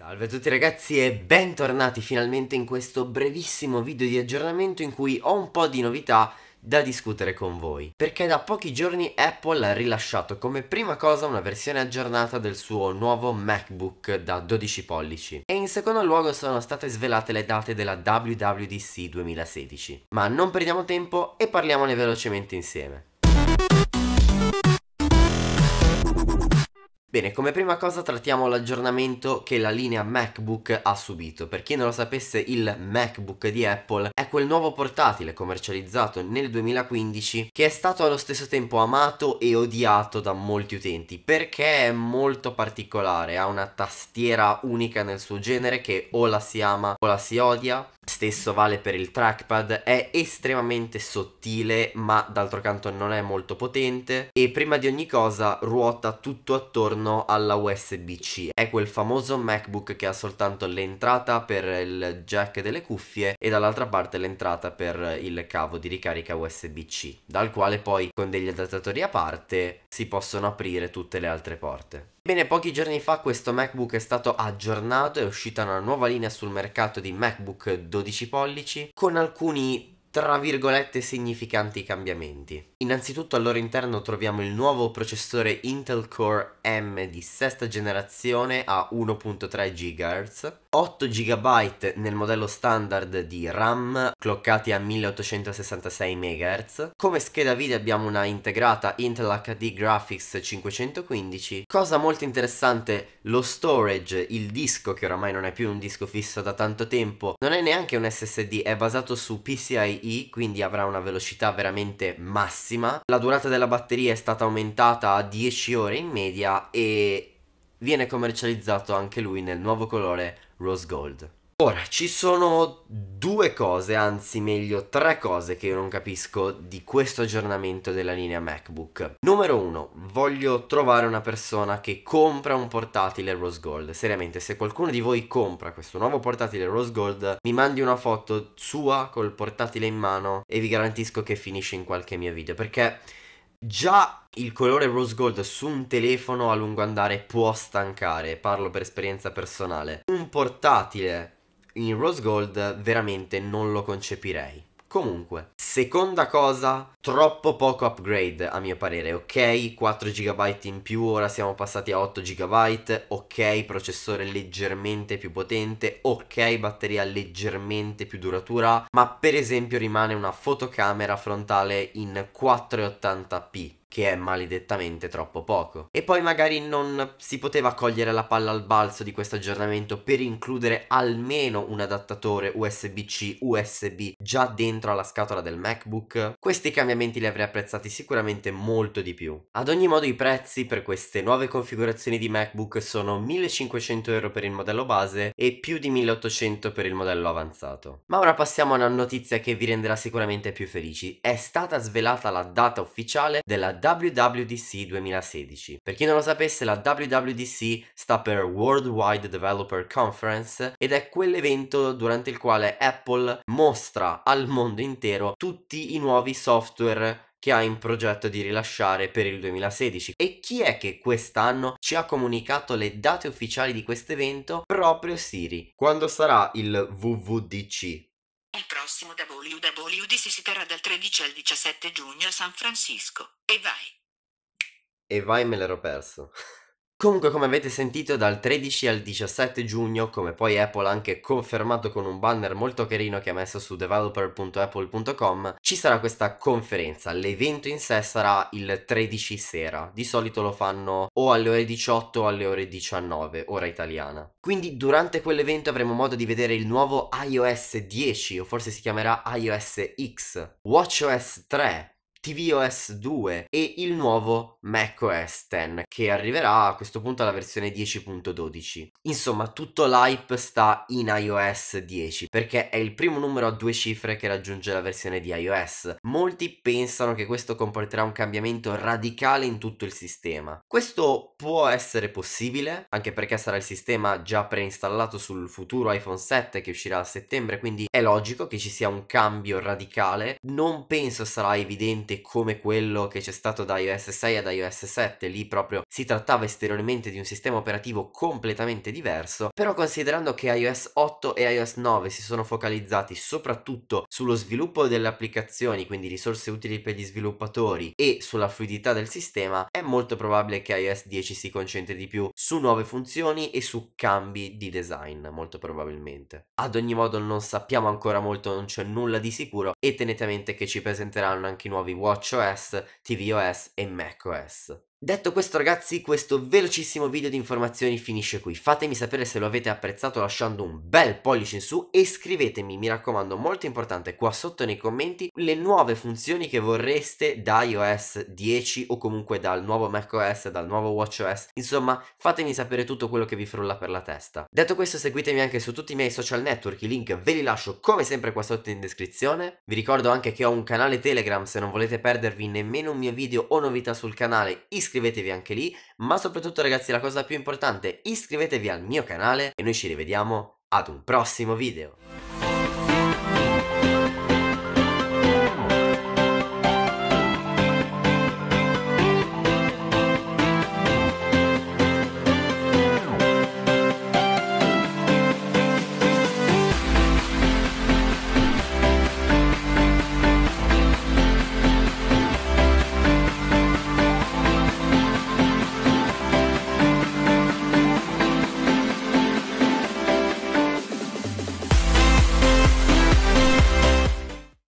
Salve a tutti ragazzi e bentornati finalmente in questo brevissimo video di aggiornamento in cui ho un po' di novità da discutere con voi perché da pochi giorni Apple ha rilasciato come prima cosa una versione aggiornata del suo nuovo MacBook da 12 pollici e in secondo luogo sono state svelate le date della WWDC 2016 ma non perdiamo tempo e parliamone velocemente insieme Bene, come prima cosa trattiamo l'aggiornamento che la linea MacBook ha subito. Per chi non lo sapesse, il MacBook di Apple è quel nuovo portatile commercializzato nel 2015 che è stato allo stesso tempo amato e odiato da molti utenti perché è molto particolare, ha una tastiera unica nel suo genere che o la si ama o la si odia, Stesso vale per il trackpad, è estremamente sottile ma d'altro canto non è molto potente e prima di ogni cosa ruota tutto attorno alla USB-C. È quel famoso MacBook che ha soltanto l'entrata per il jack delle cuffie e dall'altra parte l'entrata per il cavo di ricarica USB-C, dal quale poi con degli adattatori a parte si possono aprire tutte le altre porte. Bene, pochi giorni fa questo MacBook è stato aggiornato, è uscita una nuova linea sul mercato di MacBook 12 pollici con alcuni tra virgolette significanti cambiamenti. Innanzitutto al loro interno troviamo il nuovo processore Intel Core M di sesta generazione a 1.3 GHz, 8 GB nel modello standard di RAM cloccati a 1866 MHz, come scheda video abbiamo una integrata Intel HD Graphics 515, cosa molto interessante lo storage, il disco che oramai non è più un disco fisso da tanto tempo, non è neanche un SSD, è basato su PCIe i, quindi avrà una velocità veramente massima. La durata della batteria è stata aumentata a 10 ore in media e viene commercializzato anche lui nel nuovo colore Rose Gold. Ora, ci sono due cose, anzi meglio tre cose che io non capisco di questo aggiornamento della linea MacBook. Numero uno, voglio trovare una persona che compra un portatile Rose Gold. Seriamente, se qualcuno di voi compra questo nuovo portatile Rose Gold, mi mandi una foto sua col portatile in mano e vi garantisco che finisce in qualche mio video, perché già il colore rose gold su un telefono a lungo andare può stancare, parlo per esperienza personale. Un portatile in Rose Gold veramente non lo concepirei. Comunque, seconda cosa, troppo poco upgrade a mio parere, ok? 4 GB in più, ora siamo passati a 8 GB, ok, processore leggermente più potente, ok, batteria leggermente più duratura, ma per esempio rimane una fotocamera frontale in 480p che è maledettamente troppo poco. E poi magari non si poteva cogliere la palla al balzo di questo aggiornamento per includere almeno un adattatore USB-C USB già dentro alla scatola del MacBook. Questi cambiamenti li avrei apprezzati sicuramente molto di più. Ad ogni modo i prezzi per queste nuove configurazioni di MacBook sono 1500 euro per il modello base e più di 1800 per il modello avanzato. Ma ora passiamo a una notizia che vi renderà sicuramente più felici. È stata svelata la data ufficiale della WWDC 2016. Per chi non lo sapesse, la WWDC sta per Worldwide Developer Conference ed è quell'evento durante il quale Apple mostra al mondo intero tutti i nuovi software che ha in progetto di rilasciare per il 2016 e chi è che quest'anno ci ha comunicato le date ufficiali di questo evento? Proprio Siri. Quando sarà il WWDC? prossimo da WWDC si terrà dal 13 al 17 giugno a San Francisco. E vai! E vai me l'ero perso. Comunque come avete sentito dal 13 al 17 giugno, come poi Apple ha anche confermato con un banner molto carino che ha messo su developer.apple.com, ci sarà questa conferenza. L'evento in sé sarà il 13 sera, di solito lo fanno o alle ore 18 o alle ore 19, ora italiana. Quindi durante quell'evento avremo modo di vedere il nuovo iOS 10 o forse si chiamerà iOS X, WatchOS 3, tvOS 2 e il nuovo macOS 10 che arriverà a questo punto alla versione 10.12. Insomma, tutto l'hype sta in iOS 10 perché è il primo numero a due cifre che raggiunge la versione di iOS. Molti pensano che questo comporterà un cambiamento radicale in tutto il sistema. Questo può essere possibile, anche perché sarà il sistema già preinstallato sul futuro iPhone 7 che uscirà a settembre, quindi è logico che ci sia un cambio radicale. Non penso sarà evidente come quello che c'è stato da iOS 6 ad iOS 7, lì proprio si trattava esteriormente di un sistema operativo completamente diverso, però considerando che iOS 8 e iOS 9 si sono focalizzati soprattutto sullo sviluppo delle applicazioni, quindi risorse utili per gli sviluppatori e sulla fluidità del sistema, è molto probabile che iOS 10 si concentri di più su nuove funzioni e su cambi di design, molto probabilmente. Ad ogni modo non sappiamo ancora molto, non c'è nulla di sicuro e tenete a mente che ci presenteranno anche i nuovi WatchOS, tvOS e macOS. Detto questo ragazzi, questo velocissimo video di informazioni finisce qui. Fatemi sapere se lo avete apprezzato lasciando un bel pollice in su e scrivetemi, mi raccomando, molto importante qua sotto nei commenti, le nuove funzioni che vorreste da iOS 10 o comunque dal nuovo macOS, dal nuovo watchOS. Insomma, fatemi sapere tutto quello che vi frulla per la testa. Detto questo, seguitemi anche su tutti i miei social network, i link ve li lascio come sempre qua sotto in descrizione. Vi ricordo anche che ho un canale Telegram, se non volete perdervi nemmeno un mio video o novità sul canale, iscrivetevi iscrivetevi anche lì, ma soprattutto ragazzi la cosa più importante, iscrivetevi al mio canale e noi ci rivediamo ad un prossimo video.